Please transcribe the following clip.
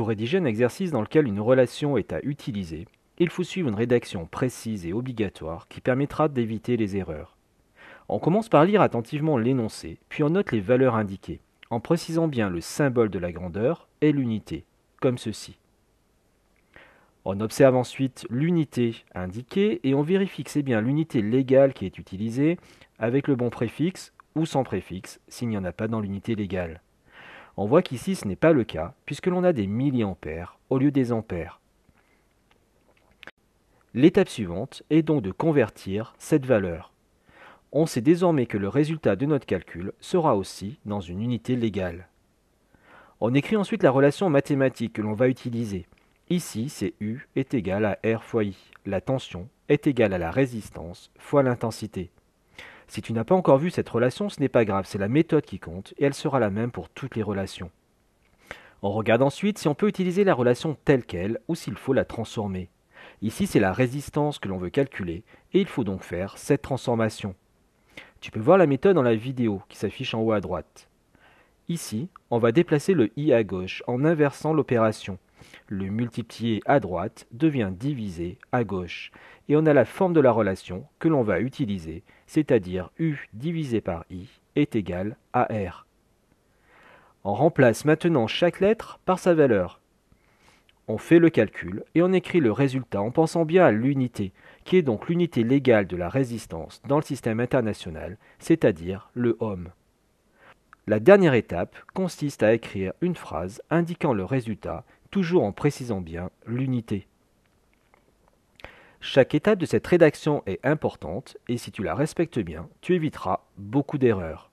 Pour rédiger un exercice dans lequel une relation est à utiliser, il faut suivre une rédaction précise et obligatoire qui permettra d'éviter les erreurs. On commence par lire attentivement l'énoncé, puis on note les valeurs indiquées, en précisant bien le symbole de la grandeur et l'unité, comme ceci. On observe ensuite l'unité indiquée et on vérifie que c'est bien l'unité légale qui est utilisée avec le bon préfixe ou sans préfixe s'il n'y en a pas dans l'unité légale. On voit qu'ici ce n'est pas le cas, puisque l'on a des milliampères au lieu des ampères. L'étape suivante est donc de convertir cette valeur. On sait désormais que le résultat de notre calcul sera aussi dans une unité légale. On écrit ensuite la relation mathématique que l'on va utiliser. Ici, c'est U est égal à R fois I. La tension est égale à la résistance fois l'intensité. Si tu n'as pas encore vu cette relation, ce n'est pas grave, c'est la méthode qui compte, et elle sera la même pour toutes les relations. On regarde ensuite si on peut utiliser la relation telle qu'elle, ou s'il faut la transformer. Ici, c'est la résistance que l'on veut calculer, et il faut donc faire cette transformation. Tu peux voir la méthode dans la vidéo, qui s'affiche en haut à droite. Ici, on va déplacer le i à gauche en inversant l'opération, le multiplié à droite devient divisé à gauche, et on a la forme de la relation que l'on va utiliser, c'est-à-dire U divisé par I est égal à R. On remplace maintenant chaque lettre par sa valeur. On fait le calcul et on écrit le résultat en pensant bien à l'unité, qui est donc l'unité légale de la résistance dans le système international, c'est-à-dire le ohm. La dernière étape consiste à écrire une phrase indiquant le résultat toujours en précisant bien l'unité. Chaque étape de cette rédaction est importante et si tu la respectes bien, tu éviteras beaucoup d'erreurs.